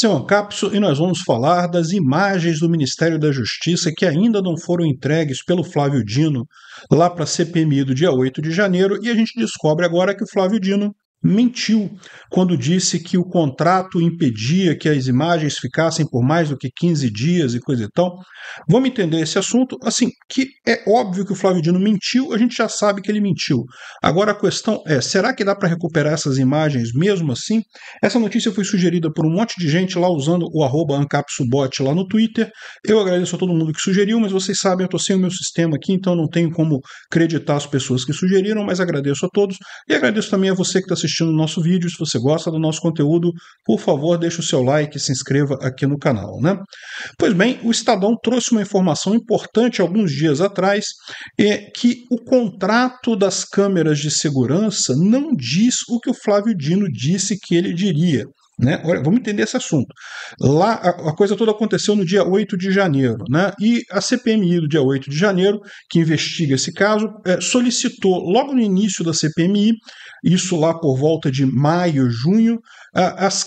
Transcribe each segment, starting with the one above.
Seu Ancapso e nós vamos falar das imagens do Ministério da Justiça que ainda não foram entregues pelo Flávio Dino lá para a CPMI do dia 8 de janeiro e a gente descobre agora que o Flávio Dino mentiu quando disse que o contrato impedia que as imagens ficassem por mais do que 15 dias e coisa e tal. Vamos entender esse assunto, assim, que é óbvio que o Flávio Dino mentiu, a gente já sabe que ele mentiu. Agora a questão é, será que dá para recuperar essas imagens mesmo assim? Essa notícia foi sugerida por um monte de gente lá usando o arroba ancapsubot lá no Twitter. Eu agradeço a todo mundo que sugeriu, mas vocês sabem, eu estou sem o meu sistema aqui, então não tenho como creditar as pessoas que sugeriram, mas agradeço a todos e agradeço também a você que está assistindo assistindo o nosso vídeo. Se você gosta do nosso conteúdo, por favor, deixe o seu like e se inscreva aqui no canal. Né? Pois bem, o Estadão trouxe uma informação importante alguns dias atrás, é que o contrato das câmeras de segurança não diz o que o Flávio Dino disse que ele diria. Né? Olha, vamos entender esse assunto. Lá a, a, coisa toda aconteceu no dia 8 de janeiro, né? E a CPMI do dia 8 de janeiro, que investiga esse caso, é, solicitou logo no início da CPMI, isso lá por volta de maio, junho, as,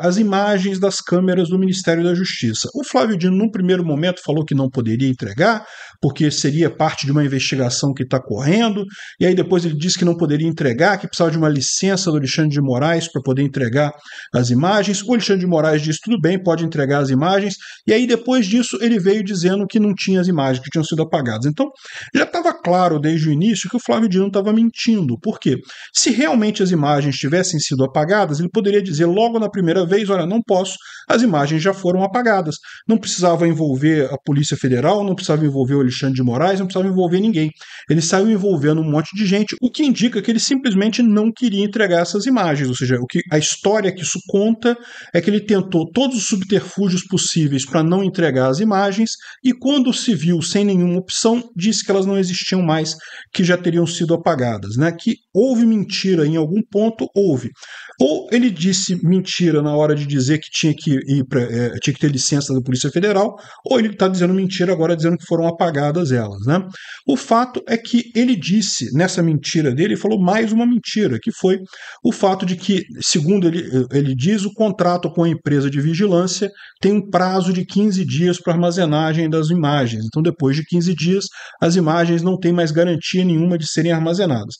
as imagens das câmeras do Ministério da Justiça. O Flávio Dino, num primeiro momento, falou que não poderia entregar, porque seria parte de uma investigação que está correndo, e aí depois ele disse que não poderia entregar, que precisava de uma licença do Alexandre de Moraes para poder entregar as imagens. O Alexandre de Moraes disse: tudo bem, pode entregar as imagens, e aí depois disso ele veio dizendo que não tinha as imagens, que tinham sido apagadas. Então, já estava claro desde o início que o Flávio Dino estava mentindo, porque se realmente as imagens tivessem sido apagadas, ele poderia deveria dizer logo na primeira vez: olha, não posso, as imagens já foram apagadas. Não precisava envolver a Polícia Federal, não precisava envolver o Alexandre de Moraes, não precisava envolver ninguém. Ele saiu envolvendo um monte de gente, o que indica que ele simplesmente não queria entregar essas imagens. Ou seja, o que, a história que isso conta é que ele tentou todos os subterfúgios possíveis para não entregar as imagens e, quando se viu sem nenhuma opção, disse que elas não existiam mais, que já teriam sido apagadas. Né? Que houve mentira em algum ponto, houve. Ou ele disse mentira na hora de dizer que tinha que ir pra, é, tinha que ter licença da Polícia Federal, ou ele está dizendo mentira agora dizendo que foram apagadas elas. Né? O fato é que ele disse nessa mentira dele, ele falou mais uma mentira, que foi o fato de que, segundo ele, ele diz, o contrato com a empresa de vigilância tem um prazo de 15 dias para armazenagem das imagens. Então, depois de 15 dias, as imagens não têm mais garantia nenhuma de serem armazenadas.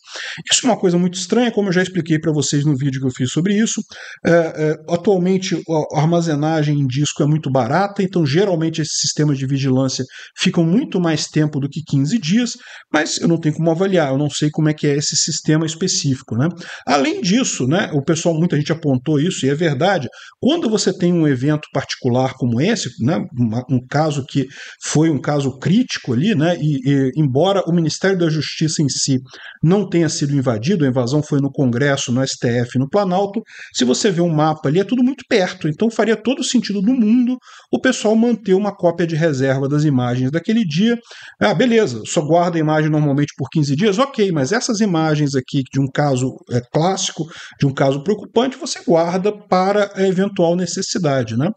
Isso é uma coisa muito estranha, como eu já expliquei para vocês no vídeo que eu fiz sobre isso. É, é, atualmente a armazenagem em disco é muito barata, então geralmente esses sistemas de vigilância ficam muito mais tempo do que 15 dias, mas eu não tenho como avaliar, eu não sei como é que é esse sistema específico. Né? Além disso, né, o pessoal, muita gente apontou isso, e é verdade, quando você tem um evento particular como esse, né, um, um caso que foi um caso crítico ali, né, e, e embora o Ministério da Justiça em si não tenha sido invadido, a invasão foi no Congresso, no STF, no Planalto, se você vê um mapa ali, é tudo muito perto, então faria todo sentido do mundo o pessoal manter uma cópia de reserva das imagens daquele dia. Ah, beleza, só guarda a imagem normalmente por 15 dias, ok, mas essas imagens aqui de um caso é, clássico, de um caso preocupante, você guarda para a eventual necessidade, né?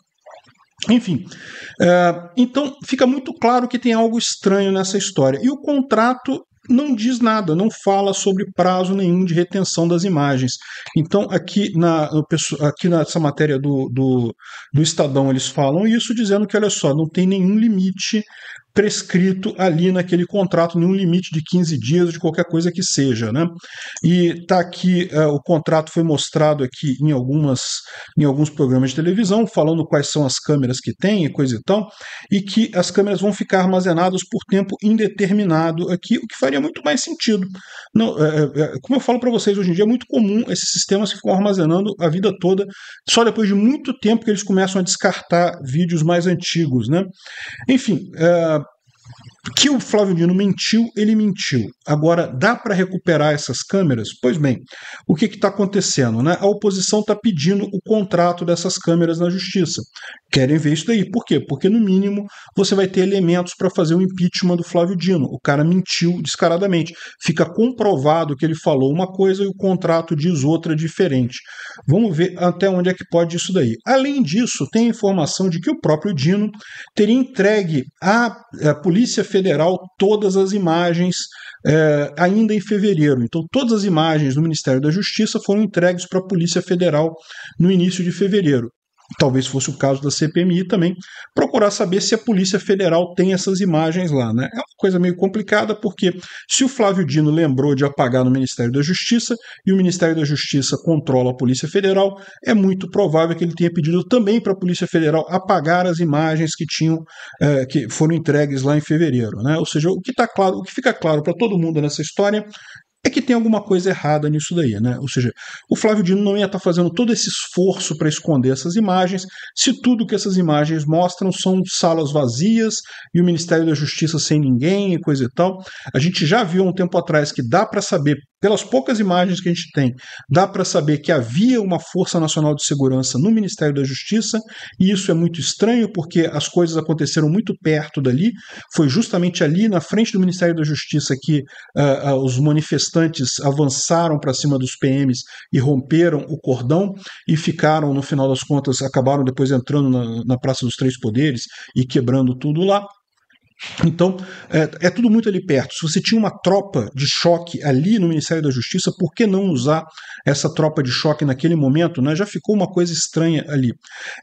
Enfim, eh, então fica muito claro que tem algo estranho nessa história. E o contrato não diz nada, não fala sobre prazo nenhum de retenção das imagens. Então, aqui, na, aqui nessa matéria do, do, do Estadão, eles falam isso, dizendo que, olha só, não tem nenhum limite prescrito ali naquele contrato, num limite de 15 dias, ou de qualquer coisa que seja. Né? E está aqui, uh, o contrato foi mostrado aqui em, algumas, em alguns programas de televisão, falando quais são as câmeras que tem e coisa e tal, e que as câmeras vão ficar armazenadas por tempo indeterminado aqui, o que faria muito mais sentido. Não, é, é, é como eu falo para vocês, hoje em dia é muito comum esses sistemas que ficam armazenando a vida toda, só depois de muito tempo que eles começam a descartar vídeos mais antigos. Né? Enfim, é, que o Flávio Dino mentiu, ele mentiu. Agora, dá para recuperar essas câmeras? Pois bem, o que está acontecendo? Né? A oposição está pedindo o contrato dessas câmeras na justiça. Querem ver isso daí. Por quê? Porque, no mínimo, você vai ter elementos para fazer o um impeachment do Flávio Dino. O cara mentiu descaradamente. Fica comprovado que ele falou uma coisa e o contrato diz outra diferente. Vamos ver até onde é que pode isso daí. Além disso, tem a informação de que o próprio Dino teria entregue à, à eh, Polícia Federal Federal todas as imagens é, ainda em fevereiro. Então, todas as imagens do Ministério da Justiça foram entregues para a Polícia Federal no início de fevereiro talvez fosse o caso da CPMI também, procurar saber se a Polícia Federal tem essas imagens lá. Né? É uma coisa meio complicada, porque se o Flávio Dino lembrou de apagar no Ministério da Justiça e o Ministério da Justiça controla a Polícia Federal, é muito provável que ele tenha pedido também para a Polícia Federal apagar as imagens que tinham é, que foram entregues lá em fevereiro. Né? Ou seja, o que, tá claro, o que fica claro para todo mundo nessa história é que tem alguma coisa errada nisso daí, né? Ou seja, o Flávio Dino não ia estar tá fazendo todo esse esforço para esconder essas imagens, se tudo que essas imagens mostram são salas vazias e o Ministério da Justiça sem ninguém e coisa e tal. A gente já viu há um tempo atrás que dá para saber pelas poucas imagens que a gente tem, dá para saber que havia uma Força Nacional de Segurança no Ministério da Justiça, e isso é muito estranho porque as coisas aconteceram muito perto dali. Foi justamente ali, na frente do Ministério da Justiça, que uh, uh, os manifestantes avançaram para cima dos PMs e romperam o cordão e ficaram, no final das contas, acabaram depois entrando na, na Praça dos Três Poderes e quebrando tudo lá. Então, é, é, tudo muito ali perto. Se você tinha uma tropa de choque ali no Ministério da Justiça, por que não usar essa tropa de choque naquele momento? Né? Já ficou uma coisa estranha ali.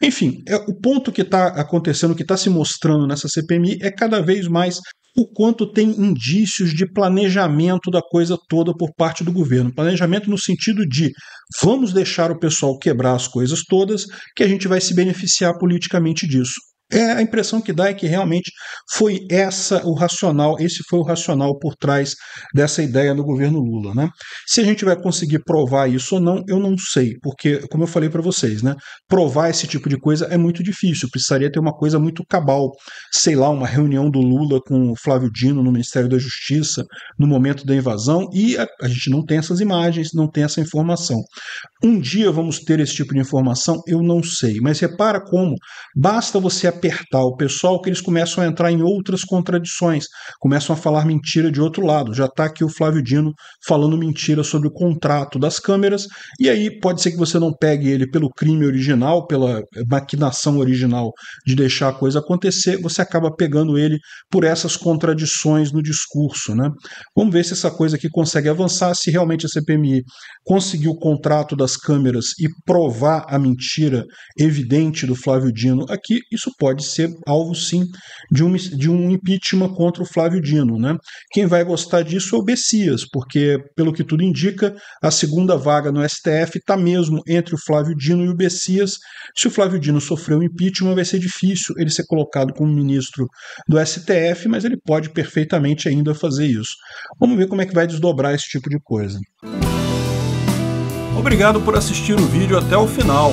Enfim, é, o ponto que está acontecendo, que está se mostrando nessa CPMI, é cada vez mais o quanto tem indícios de planejamento da coisa toda por parte do governo. Planejamento no sentido de vamos deixar o pessoal quebrar as coisas todas, que a gente vai se beneficiar politicamente disso. É, a impressão que dá é que realmente foi essa o racional, esse foi o racional por trás dessa ideia do governo Lula, né? Se a gente vai conseguir provar isso ou não, eu não sei, porque como eu falei para vocês, né, provar esse tipo de coisa é muito difícil, precisaria ter uma coisa muito cabal, sei lá, uma reunião do Lula com o Flávio Dino no Ministério da Justiça no momento da invasão e a, a gente não tem essas imagens, não tem essa informação. Um dia vamos ter esse tipo de informação, eu não sei, mas repara como basta você apertar o pessoal que eles começam a entrar em outras contradições, começam a falar mentira de outro lado. Já está aqui o Flávio Dino falando mentira sobre o contrato das câmeras, e aí pode ser que você não pegue ele pelo crime original, pela maquinação original de deixar a coisa acontecer, você acaba pegando ele por essas contradições no discurso. Né? Vamos ver se essa coisa aqui consegue avançar, se realmente a CPMI conseguiu o contrato das câmeras e provar a mentira evidente do Flávio Dino aqui, isso pode ser alvo sim de um, de um impeachment contra o Flávio Dino. Né? Quem vai gostar disso é o Bessias, porque, pelo que tudo indica, a segunda vaga no STF está mesmo entre o Flávio Dino e o Bessias. Se o Flávio Dino sofrer um impeachment, vai ser difícil ele ser colocado como ministro do STF, mas ele pode perfeitamente ainda fazer isso. Vamos ver como é que vai desdobrar esse tipo de coisa. Obrigado por assistir o vídeo até o final.